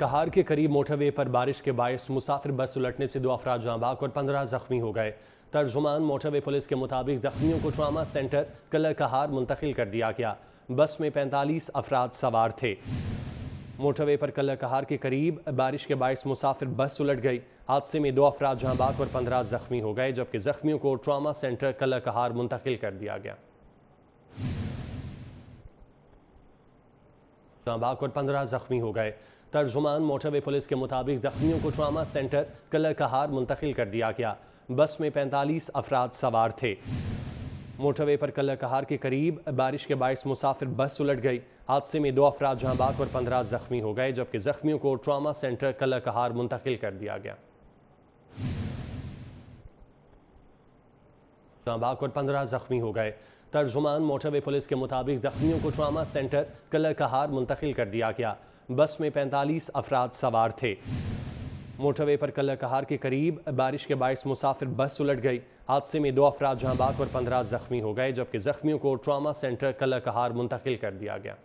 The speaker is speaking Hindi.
कहार के करीब मोटरवे पर बारिश के बायस मुसाफिर बस उलटने से दो अफराज जाँबाक और पंद्रह जख्मी हो गए तर्जुमान मोटरवे पुलिस के मुताबिक जख्मियों को ट्रामा सेंटर कहार मुंतकिल कर दिया गया बस में पैंतालीस अफराद सवार थे मोटरवे पर कहार के करीब बारिश के बायस मुसाफिर बस उलट गई हादसे में दो अफराज जाँबाक और पंद्रह जख्मी हो गए जबकि जख्मियों को ट्रामा सेंटर कहार मुंतकिल कर दिया गया बागोट पंद्रह जख्मी हो गए तर्जुमान मोटरवे पुलिस के मुताबिक जख्मियों को ट्रामा सेंटर कलर कलरकहार मुंतकिल कर दिया गया बस में पैंतालीस अफराद सवार थे मोटरवे पर कलर कलरकहार के करीब बारिश के बायस मुसाफिर बस उलट गई हादसे में दो अफराद जहांबाग और पंद्रह जख्मी हो गए जबकि जख्मियों को ट्रामा सेंटर कलर कलरकहार मुंतकिल कर दिया गया बागोट पंद्रह जख्मी हो गए तर्जुमान मोटरवे पुलिस के मुताबिक जख्मियों को ट्रामा सेंटर कलर कलरकहार मुंतकिल कर दिया गया बस में पैंतालीस अफराद सवार थे मोटरवे पर कलर कलरकहार के करीब बारिश के बायस मुसाफिर बस उलट गई हादसे में दो अफराद जहांबाग और पंद्रह जख्मी हो गए जबकि जख्मियों को ट्रामा सेंटर कलर कलरकहार मुंतकिल कर दिया गया